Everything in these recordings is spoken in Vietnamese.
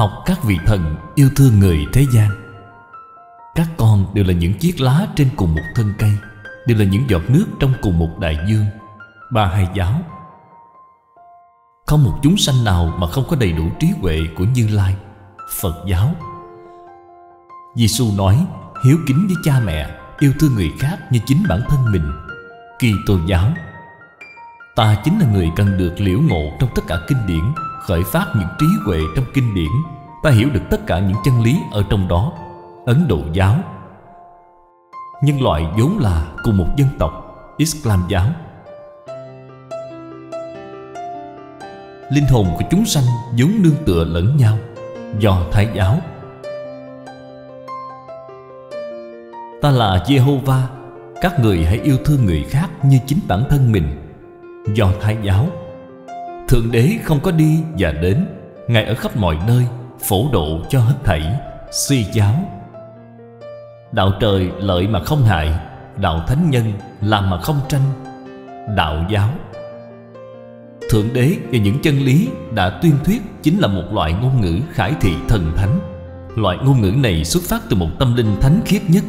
học các vị thần yêu thương người thế gian các con đều là những chiếc lá trên cùng một thân cây đều là những giọt nước trong cùng một đại dương ba hai giáo không một chúng sanh nào mà không có đầy đủ trí huệ của như lai phật giáo giêsu nói hiếu kính với cha mẹ yêu thương người khác như chính bản thân mình kỳ tô giáo ta chính là người cần được liễu ngộ trong tất cả kinh điển khởi phát những trí huệ trong kinh điển ta hiểu được tất cả những chân lý ở trong đó ấn độ giáo nhân loại vốn là cùng một dân tộc islam giáo linh hồn của chúng sanh vốn nương tựa lẫn nhau do thái giáo ta là jehovah các người hãy yêu thương người khác như chính bản thân mình do thái giáo Thượng Đế không có đi và đến Ngài ở khắp mọi nơi Phổ độ cho hết thảy Suy giáo Đạo trời lợi mà không hại Đạo thánh nhân làm mà không tranh Đạo giáo Thượng Đế và những chân lý đã tuyên thuyết Chính là một loại ngôn ngữ khải thị thần thánh Loại ngôn ngữ này xuất phát từ một tâm linh thánh khiết nhất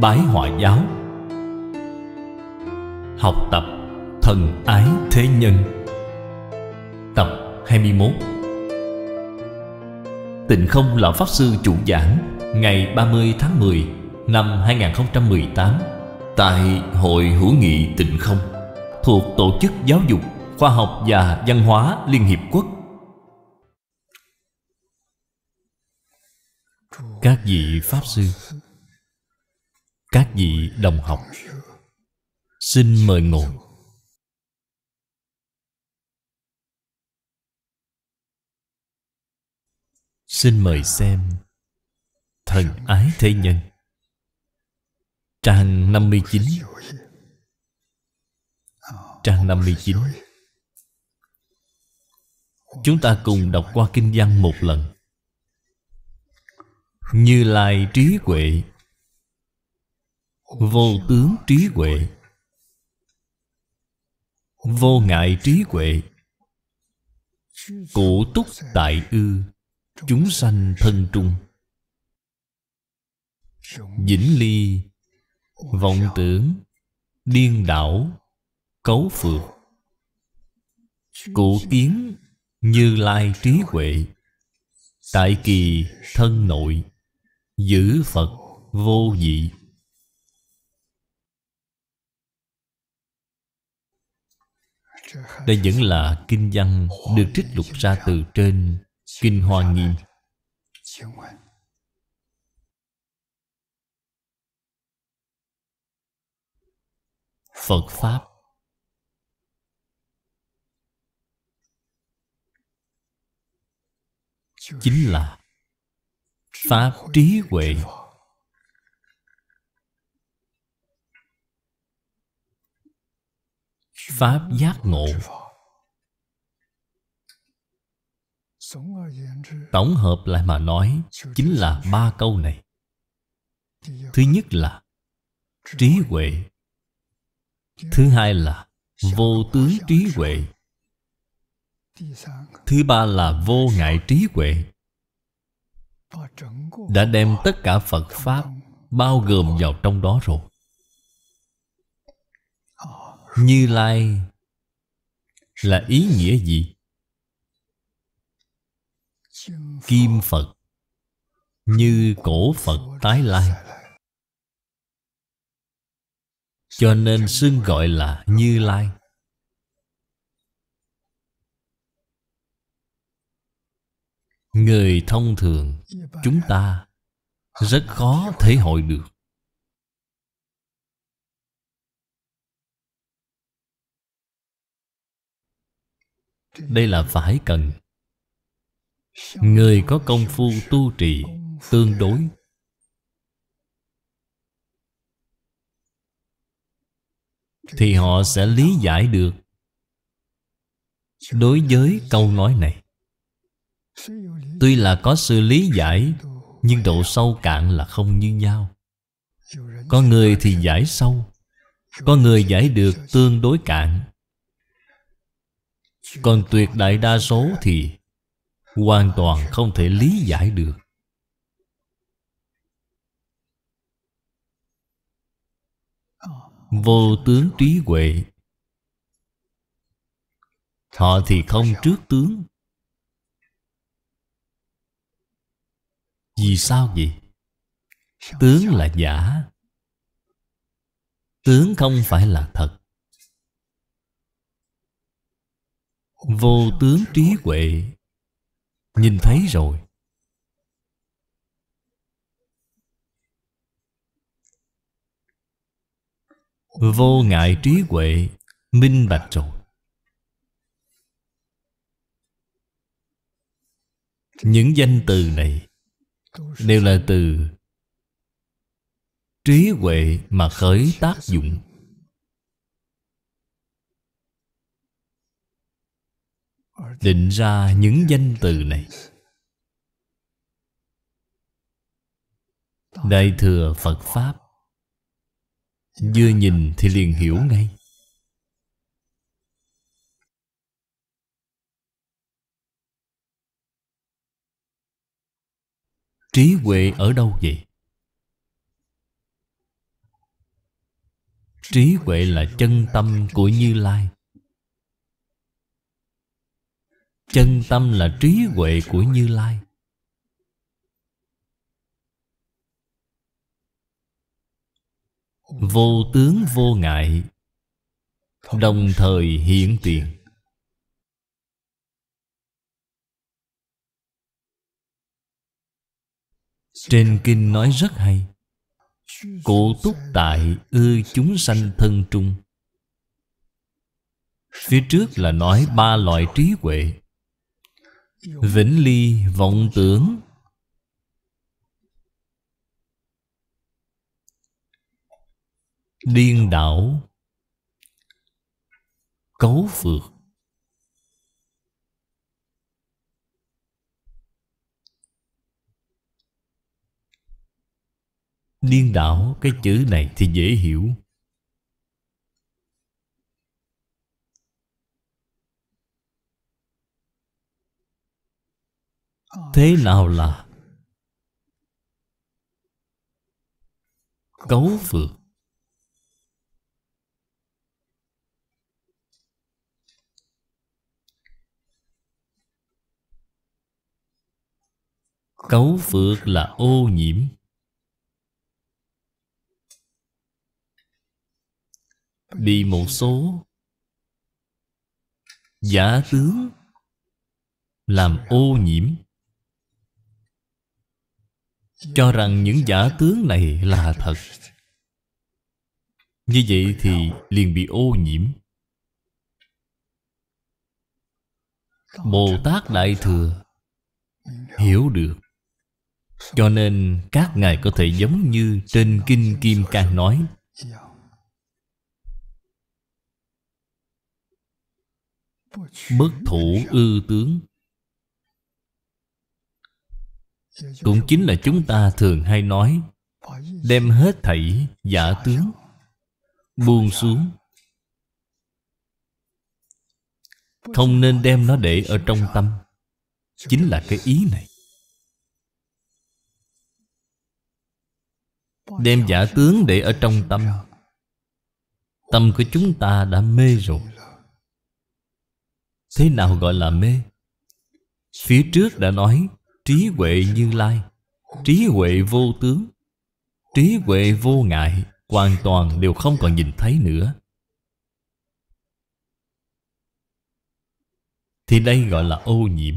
Bái họa giáo Học tập thần ái thế nhân 21 Tịnh Không là Pháp Sư chủ giảng ngày 30 tháng 10 năm 2018 tại Hội Hữu nghị Tịnh Không thuộc Tổ chức Giáo dục, Khoa học và Văn hóa Liên Hiệp Quốc. Các vị Pháp Sư Các vị đồng học Xin mời ngồi xin mời xem thần ái thế nhân trang 59 trang 59 chúng ta cùng đọc qua kinh văn một lần như lai trí huệ vô tướng trí huệ vô ngại trí huệ cụ túc tại ư chúng sanh thân trung dĩnh ly vọng tưởng điên đảo cấu phược cụ kiến như lai trí huệ tại kỳ thân nội giữ phật vô dị đây vẫn là kinh văn được trích lục ra từ trên Kinh Hoa Nghiêm Phật Pháp Chính là Pháp trí huệ Pháp giác ngộ tổng hợp lại mà nói chính là ba câu này thứ nhất là trí huệ thứ hai là vô tướng trí huệ thứ ba là vô ngại trí huệ đã đem tất cả phật pháp bao gồm vào trong đó rồi như lai là ý nghĩa gì kim Phật Như cổ Phật tái lai Cho nên xưng gọi là Như Lai Người thông thường Chúng ta Rất khó thể hội được Đây là phải cần Người có công phu tu trì Tương đối Thì họ sẽ lý giải được Đối với câu nói này Tuy là có sự lý giải Nhưng độ sâu cạn là không như nhau Có người thì giải sâu Có người giải được tương đối cạn Còn tuyệt đại đa số thì hoàn toàn không thể lý giải được vô tướng trí huệ họ thì không trước tướng vì sao vậy tướng là giả tướng không phải là thật vô tướng trí huệ nhìn thấy rồi vô ngại trí huệ minh bạch rồi những danh từ này đều là từ trí huệ mà khởi tác dụng định ra những danh từ này đại thừa phật pháp vừa nhìn thì liền hiểu ngay trí huệ ở đâu vậy trí huệ là chân tâm của như lai chân tâm là trí huệ của như lai vô tướng vô ngại đồng thời hiện tiền trên kinh nói rất hay cụ túc tại ư chúng sanh thân trung phía trước là nói ba loại trí huệ vĩnh ly vọng tưởng điên đảo cấu phược điên đảo cái chữ này thì dễ hiểu thế nào là cấu phượng cấu phược là ô nhiễm bị một số giả tướng làm ô nhiễm cho rằng những giả tướng này là thật Như vậy thì liền bị ô nhiễm Bồ Tát Đại Thừa Hiểu được Cho nên các ngài có thể giống như Trên Kinh Kim Cang nói Bất thủ ư tướng cũng chính là chúng ta thường hay nói đem hết thảy giả tướng buông xuống không nên đem nó để ở trong tâm chính là cái ý này đem giả tướng để ở trong tâm tâm của chúng ta đã mê rồi thế nào gọi là mê phía trước đã nói trí huệ như lai trí huệ vô tướng trí huệ vô ngại hoàn toàn đều không còn nhìn thấy nữa thì đây gọi là ô nhiễm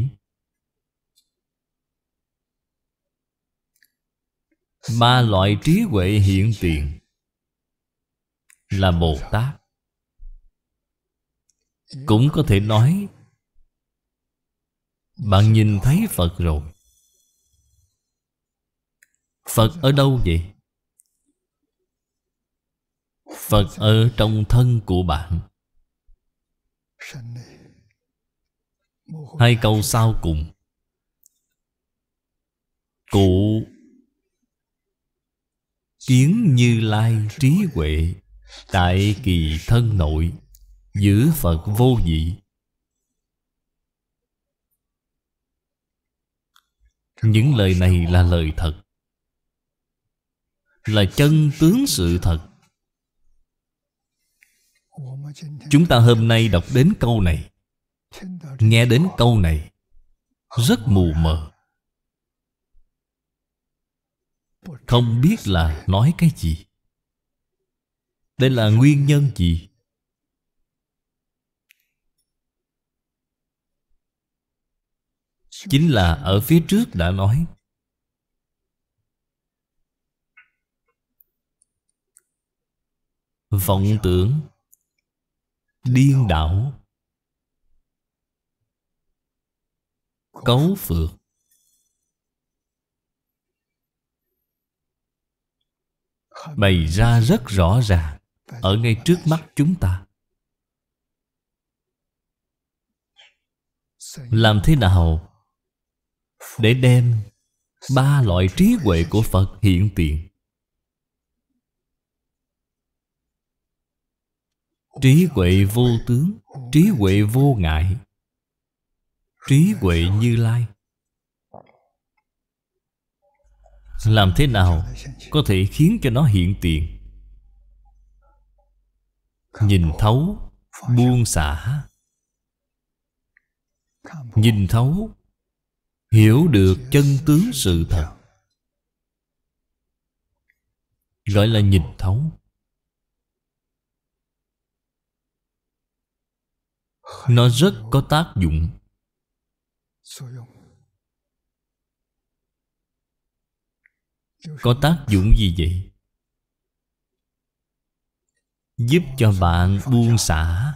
mà loại trí huệ hiện tiền là bồ tát cũng có thể nói bạn nhìn thấy phật rồi Phật ở đâu vậy? Phật ở trong thân của bạn Hai câu sau cùng Cụ Kiến như lai trí huệ Tại kỳ thân nội Giữ Phật vô dị Những lời này là lời thật là chân tướng sự thật chúng ta hôm nay đọc đến câu này nghe đến câu này rất mù mờ không biết là nói cái gì đây là nguyên nhân gì chính là ở phía trước đã nói vọng tưởng điên đảo cấu phược bày ra rất rõ ràng ở ngay trước mắt chúng ta làm thế nào để đem ba loại trí huệ của phật hiện tiền trí huệ vô tướng trí huệ vô ngại trí huệ như lai làm thế nào có thể khiến cho nó hiện tiền nhìn thấu buông xả nhìn thấu hiểu được chân tướng sự thật gọi là nhìn thấu Nó rất có tác dụng Có tác dụng gì vậy? Giúp cho bạn buông xả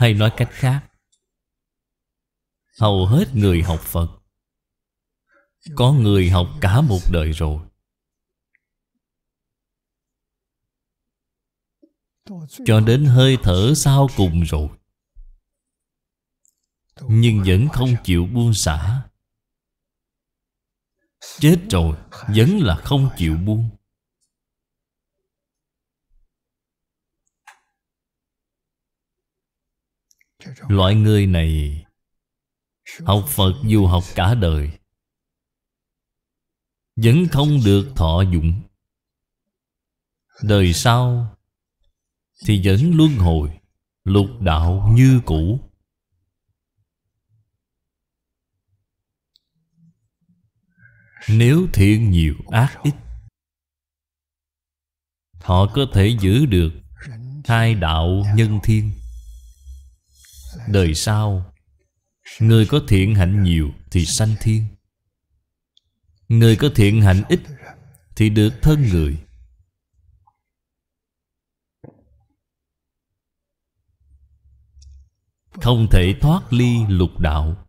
Hay nói cách khác Hầu hết người học Phật Có người học cả một đời rồi cho đến hơi thở sau cùng rồi nhưng vẫn không chịu buông xả chết rồi vẫn là không chịu buông loại người này học phật dù học cả đời vẫn không được thọ dụng đời sau thì vẫn luân hồi lục đạo như cũ nếu thiện nhiều ác ít họ có thể giữ được hai đạo nhân thiên đời sau người có thiện hạnh nhiều thì sanh thiên người có thiện hạnh ít thì được thân người không thể thoát ly lục đạo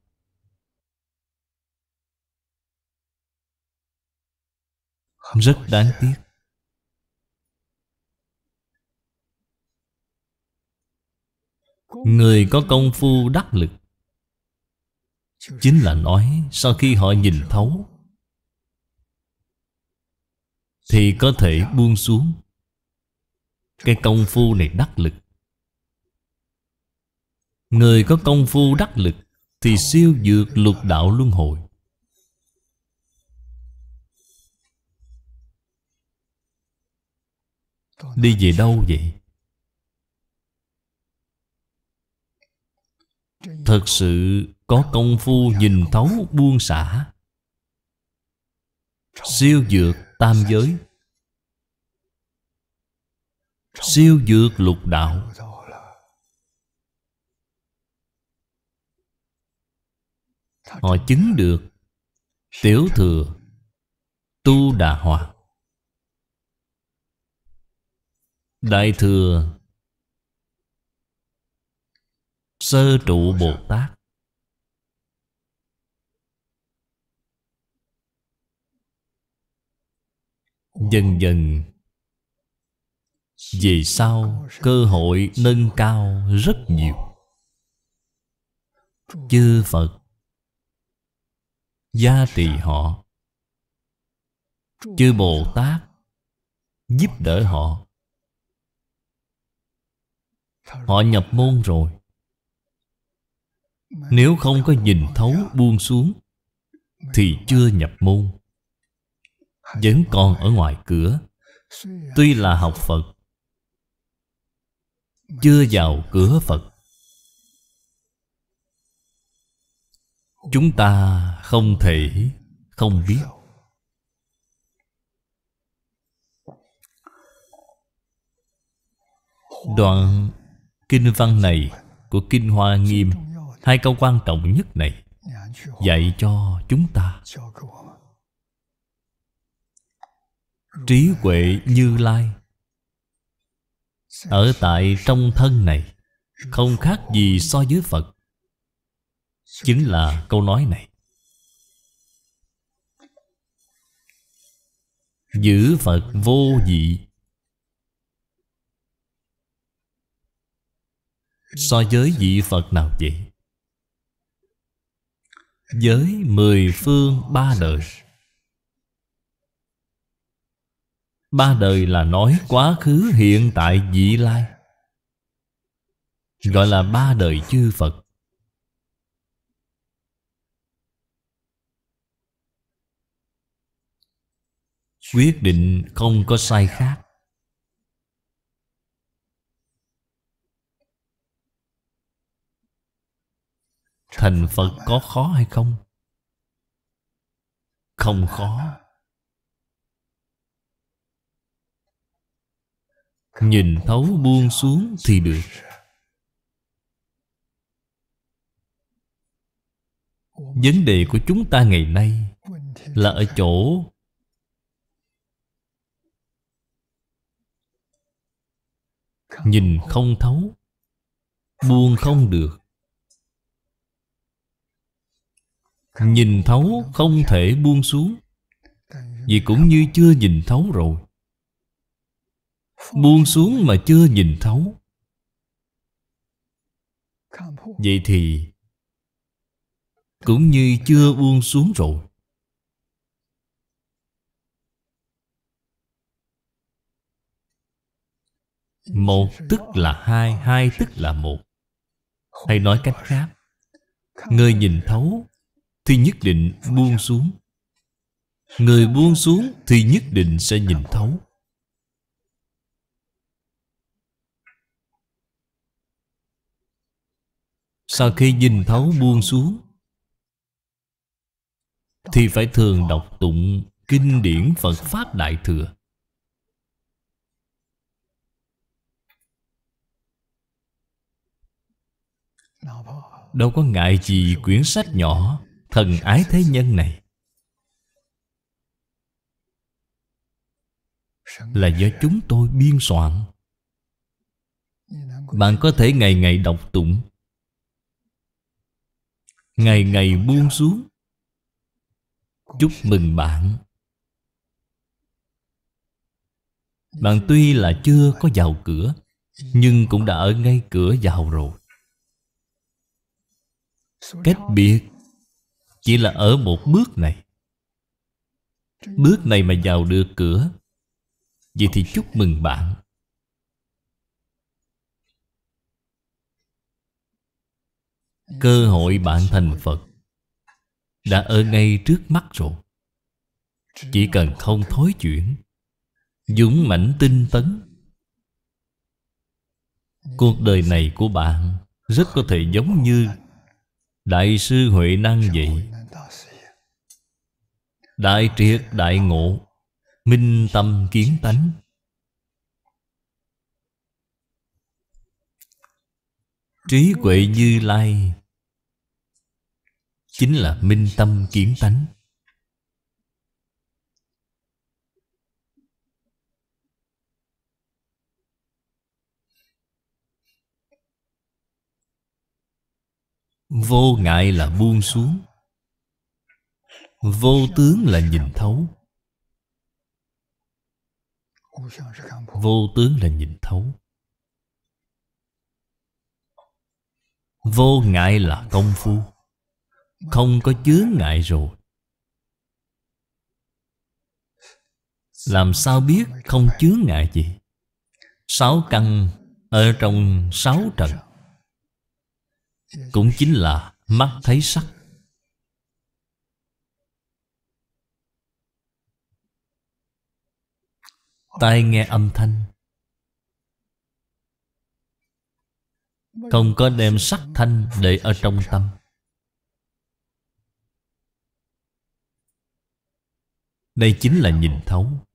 rất đáng tiếc người có công phu đắc lực chính là nói sau khi họ nhìn thấu thì có thể buông xuống cái công phu này đắc lực Người có công phu đắc lực Thì siêu dược lục đạo luân hồi Đi về đâu vậy? Thật sự có công phu nhìn thấu buông xả Siêu dược tam giới Siêu dược lục đạo họ chứng được tiểu thừa tu đà hòa đại thừa sơ trụ bồ tát dần dần về sau cơ hội nâng cao rất nhiều chư phật gia tỳ họ chư bồ tát giúp đỡ họ họ nhập môn rồi nếu không có nhìn thấu buông xuống thì chưa nhập môn vẫn còn ở ngoài cửa tuy là học phật chưa vào cửa phật chúng ta không thể không biết đoạn kinh văn này của kinh hoa nghiêm hai câu quan trọng nhất này dạy cho chúng ta trí huệ như lai ở tại trong thân này không khác gì so với phật Chính là câu nói này Giữ Phật vô dị So với vị Phật nào vậy? với mười phương ba đời Ba đời là nói quá khứ hiện tại vị lai Gọi là ba đời chư Phật quyết định không có sai khác thành phật có khó hay không không khó nhìn thấu buông xuống thì được vấn đề của chúng ta ngày nay là ở chỗ nhìn không thấu buông không được nhìn thấu không thể buông xuống vì cũng như chưa nhìn thấu rồi buông xuống mà chưa nhìn thấu vậy thì cũng như chưa buông xuống rồi Một tức là hai, hai tức là một Hay nói cách khác Người nhìn thấu Thì nhất định buông xuống Người buông xuống thì nhất định sẽ nhìn thấu Sau khi nhìn thấu buông xuống Thì phải thường đọc tụng Kinh điển Phật Pháp Đại Thừa Đâu có ngại gì quyển sách nhỏ Thần ái thế nhân này Là do chúng tôi biên soạn Bạn có thể ngày ngày đọc tụng Ngày ngày buông xuống Chúc mừng bạn Bạn tuy là chưa có vào cửa Nhưng cũng đã ở ngay cửa vào rồi cách biệt chỉ là ở một bước này bước này mà vào được cửa vậy thì chúc mừng bạn cơ hội bạn thành phật đã ở ngay trước mắt rồi chỉ cần không thối chuyển dũng mãnh tinh tấn cuộc đời này của bạn rất có thể giống như Đại sư Huệ năng vậy Đại triệt đại ngộ Minh tâm kiến tánh Trí huệ như lai Chính là minh tâm kiến tánh Vô ngại là buông xuống Vô tướng là nhìn thấu Vô tướng là nhìn thấu Vô ngại là công phu Không có chướng ngại rồi Làm sao biết không chướng ngại gì Sáu căn ở trong sáu trần cũng chính là mắt thấy sắc tai nghe âm thanh không có đem sắc thanh để ở trong tâm đây chính là nhìn thấu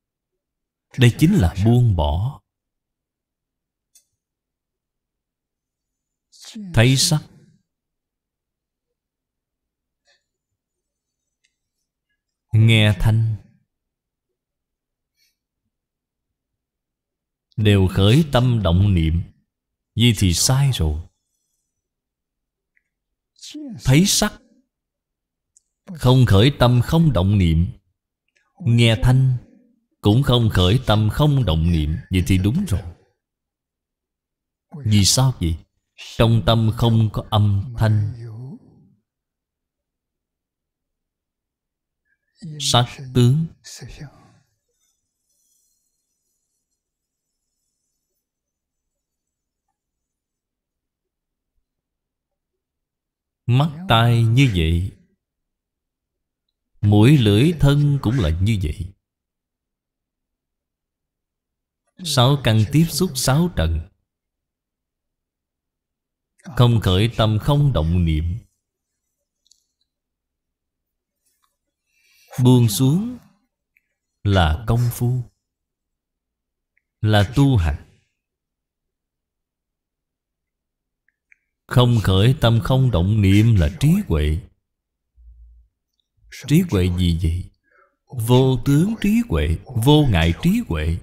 đây chính là buông bỏ thấy sắc nghe thanh đều khởi tâm động niệm vì thì sai rồi thấy sắc không khởi tâm không động niệm nghe thanh cũng không khởi tâm không động niệm vậy thì đúng rồi vì sao vậy trong tâm không có âm thanh sát tướng mắt tai như vậy mũi lưỡi thân cũng là như vậy sáu căn tiếp xúc sáu trần không khởi tâm không động niệm buông xuống là công phu là tu hành không khởi tâm không động niệm là trí huệ trí huệ gì vậy vô tướng trí huệ vô ngại trí huệ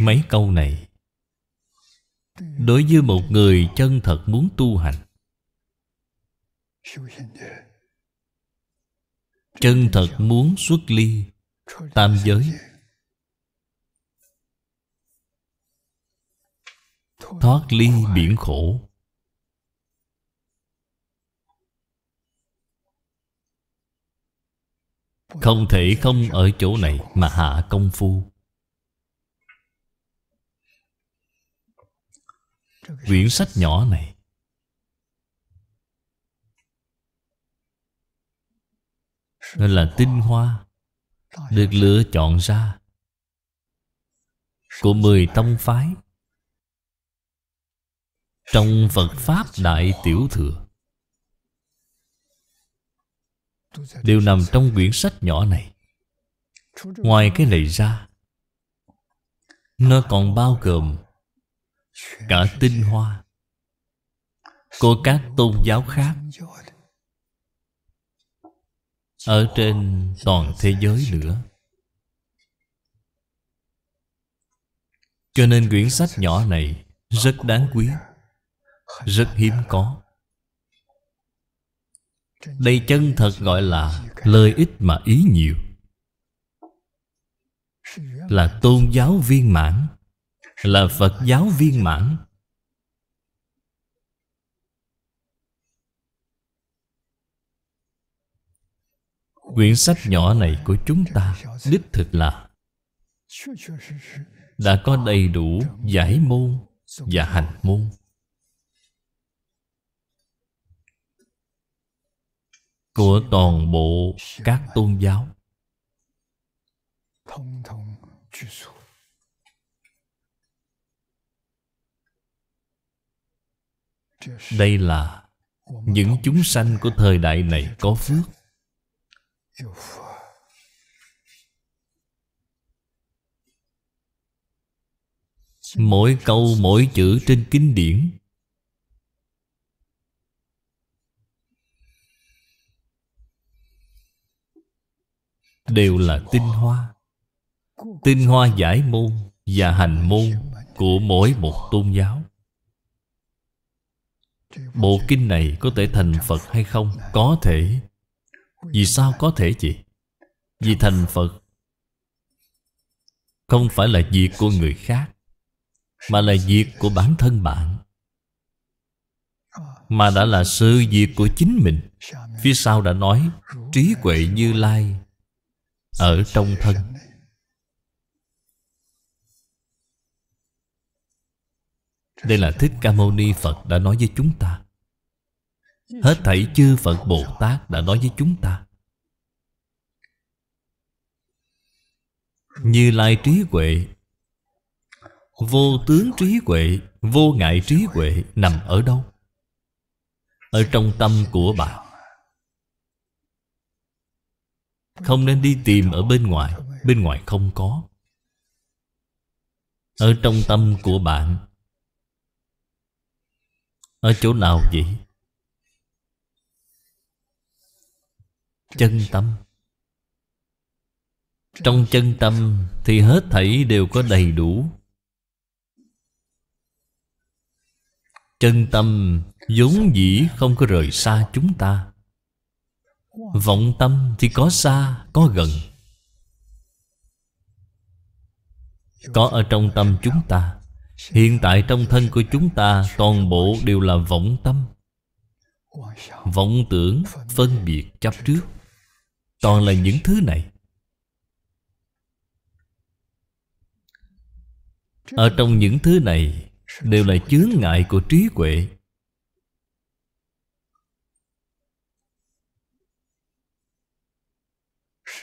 mấy câu này đối với một người chân thật muốn tu hành chân thật muốn xuất ly tam giới thoát ly biển khổ không thể không ở chỗ này mà hạ công phu quyển sách nhỏ này nên là tinh hoa được lựa chọn ra của mười tông phái trong Phật Pháp Đại Tiểu Thừa đều nằm trong quyển sách nhỏ này ngoài cái này ra nó còn bao gồm cả tinh hoa của các tôn giáo khác ở trên toàn thế giới nữa cho nên quyển sách nhỏ này rất đáng quý rất hiếm có đây chân thật gọi là lợi ích mà ý nhiều là tôn giáo viên mãn là Phật giáo viên mãn Quyển sách nhỏ này của chúng ta đích thực là đã có đầy đủ giải môn và hành môn của toàn bộ các tôn giáo đây là những chúng sanh của thời đại này có phước mỗi câu mỗi chữ trên kinh điển đều là tinh hoa tinh hoa giải môn và hành môn của mỗi một tôn giáo Bộ kinh này có thể thành Phật hay không? Có thể Vì sao có thể chị? Vì thành Phật Không phải là việc của người khác Mà là việc của bản thân bạn Mà đã là sự việc của chính mình Phía sau đã nói Trí huệ như lai Ở trong thân Đây là Thích Ca Mâu Ni Phật đã nói với chúng ta Hết thảy chư Phật Bồ Tát đã nói với chúng ta Như Lai trí huệ Vô tướng trí huệ Vô ngại trí huệ nằm ở đâu? Ở trong tâm của bạn Không nên đi tìm ở bên ngoài Bên ngoài không có Ở trong tâm của bạn ở chỗ nào vậy? Chân tâm Trong chân tâm thì hết thảy đều có đầy đủ Chân tâm vốn dĩ không có rời xa chúng ta Vọng tâm thì có xa, có gần Có ở trong tâm chúng ta Hiện tại trong thân của chúng ta Toàn bộ đều là vọng tâm Vọng tưởng Phân biệt chấp trước Toàn là những thứ này Ở trong những thứ này Đều là chướng ngại của trí huệ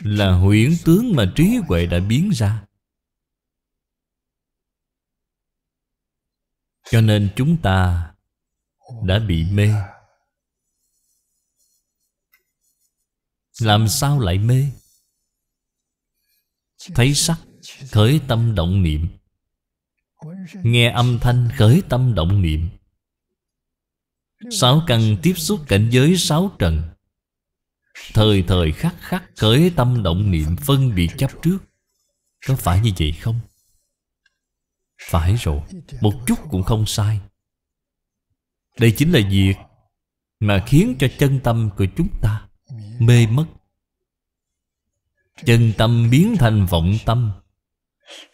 Là huyễn tướng mà trí huệ đã biến ra cho nên chúng ta đã bị mê làm sao lại mê thấy sắc khởi tâm động niệm nghe âm thanh khởi tâm động niệm sáu căn tiếp xúc cảnh giới sáu trần thời thời khắc khắc khởi tâm động niệm phân biệt chấp trước có phải như vậy không phải rồi Một chút cũng không sai Đây chính là việc Mà khiến cho chân tâm của chúng ta Mê mất Chân tâm biến thành vọng tâm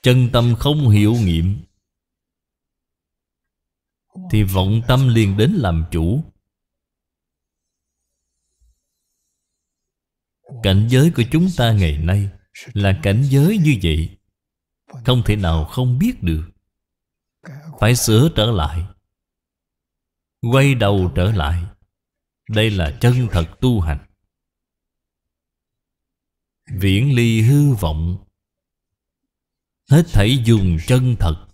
Chân tâm không hiểu nghiệm Thì vọng tâm liền đến làm chủ Cảnh giới của chúng ta ngày nay Là cảnh giới như vậy Không thể nào không biết được phải sửa trở lại quay đầu trở lại đây là chân thật tu hành viễn ly hư vọng hết thảy dùng chân thật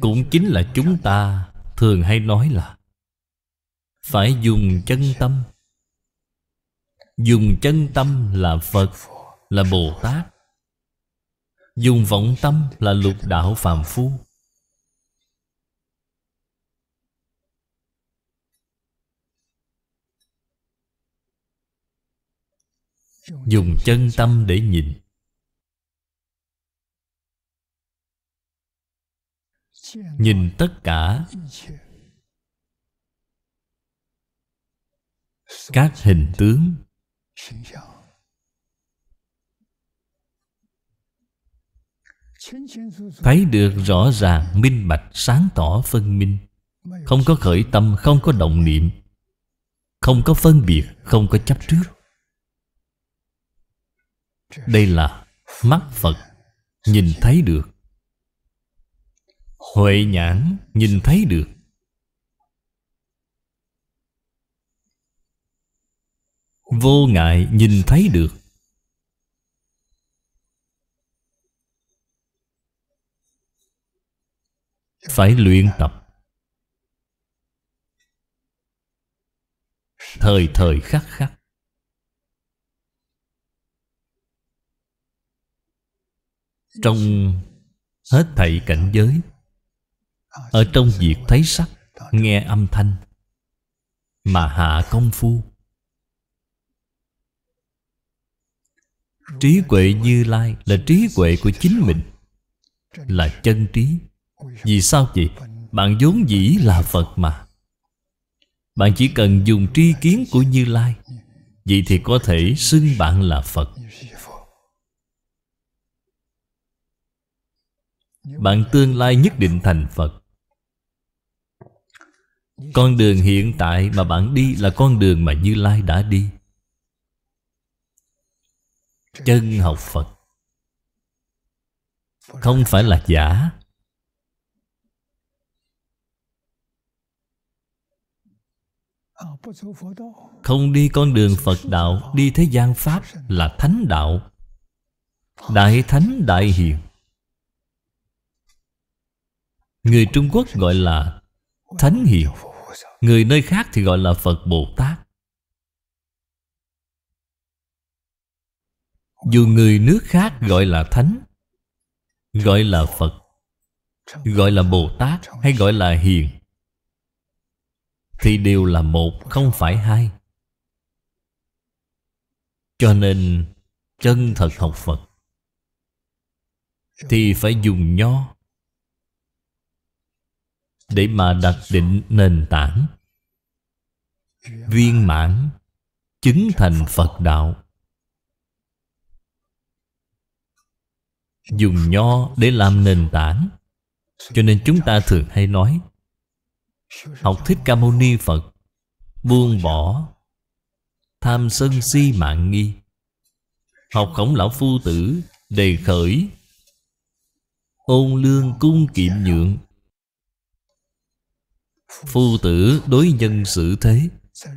cũng chính là chúng ta thường hay nói là phải dùng chân tâm dùng chân tâm là phật là bồ tát dùng vọng tâm là lục đạo phàm phu dùng chân tâm để nhìn nhìn tất cả các hình tướng thấy được rõ ràng minh bạch sáng tỏ phân minh không có khởi tâm không có động niệm không có phân biệt không có chấp trước đây là mắt phật nhìn thấy được huệ nhãn nhìn thấy được vô ngại nhìn thấy được phải luyện tập thời thời khắc khắc trong hết thảy cảnh giới ở trong việc thấy sắc nghe âm thanh mà hạ công phu trí huệ như lai là trí huệ của chính mình là chân trí vì sao vậy? Bạn vốn dĩ là Phật mà Bạn chỉ cần dùng tri kiến của Như Lai Vậy thì có thể xưng bạn là Phật Bạn tương lai nhất định thành Phật Con đường hiện tại mà bạn đi là con đường mà Như Lai đã đi Chân học Phật Không phải là giả Không đi con đường Phật đạo Đi thế gian Pháp là Thánh đạo Đại Thánh Đại Hiền Người Trung Quốc gọi là Thánh Hiền Người nơi khác thì gọi là Phật Bồ Tát Dù người nước khác gọi là Thánh Gọi là Phật Gọi là Bồ Tát Hay gọi là Hiền thì đều là một không phải hai cho nên chân thật học phật thì phải dùng nho để mà đặt định nền tảng viên mãn chứng thành phật đạo dùng nho để làm nền tảng cho nên chúng ta thường hay nói Học Thích Ca Mâu Ni Phật Buông bỏ Tham sân si mạng nghi Học khổng lão phu tử Đề khởi Ôn lương cung kiệm nhượng Phu tử đối nhân xử thế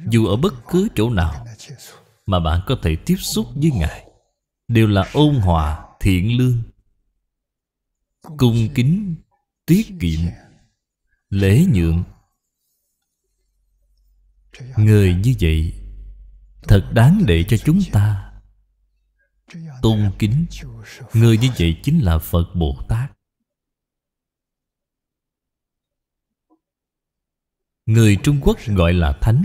Dù ở bất cứ chỗ nào Mà bạn có thể tiếp xúc với Ngài Đều là ôn hòa, thiện lương Cung kính, tiết kiệm Lễ nhượng người như vậy thật đáng để cho chúng ta tôn kính người như vậy chính là phật bồ tát người trung quốc gọi là thánh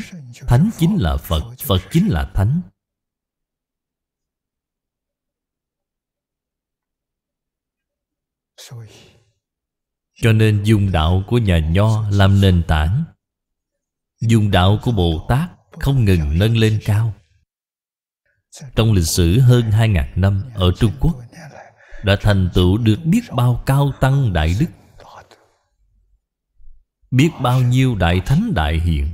thánh chính là phật phật chính là thánh cho nên dùng đạo của nhà nho làm nền tảng dùng đạo của Bồ Tát không ngừng nâng lên cao trong lịch sử hơn 2.000 năm ở Trung Quốc đã thành tựu được biết bao cao tăng đại đức biết bao nhiêu đại thánh đại hiện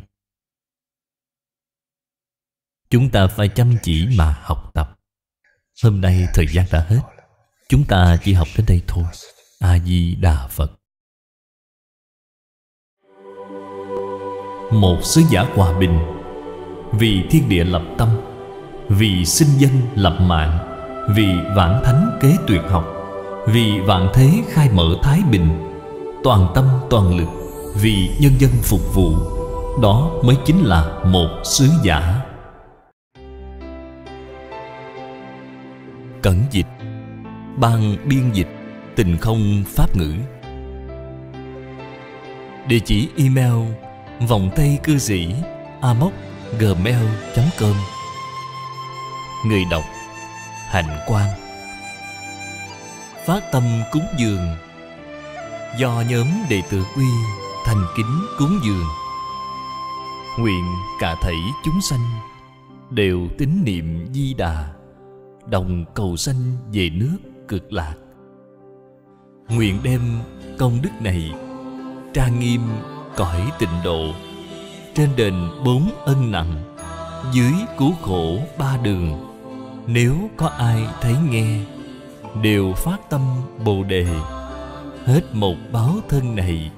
chúng ta phải chăm chỉ mà học tập hôm nay thời gian đã hết chúng ta chỉ học đến đây thôi a di đà phật một sứ giả hòa bình vì thiên địa lập tâm vì sinh dân lập mạng vì vạn thánh kế tuyệt học vì vạn thế khai mở thái bình toàn tâm toàn lực vì nhân dân phục vụ đó mới chính là một sứ giả cẩn dịch ban biên dịch tình không pháp ngữ địa chỉ email vòng tay cư sĩ amoc@gmail.com. Người đọc Hạnh Quang Phát tâm cúng dường Do nhóm đệ tử quy thành kính cúng dường Nguyện cả thảy chúng sanh Đều tín niệm di đà Đồng cầu sanh về nước cực lạc Nguyện đem công đức này Trang nghiêm cõi tịnh độ trên đền bốn ân nặng dưới cứu khổ ba đường nếu có ai thấy nghe đều phát tâm bồ đề hết một báo thân này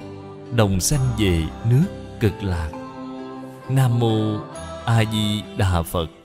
đồng sanh về nước cực lạc nam mô a di đà phật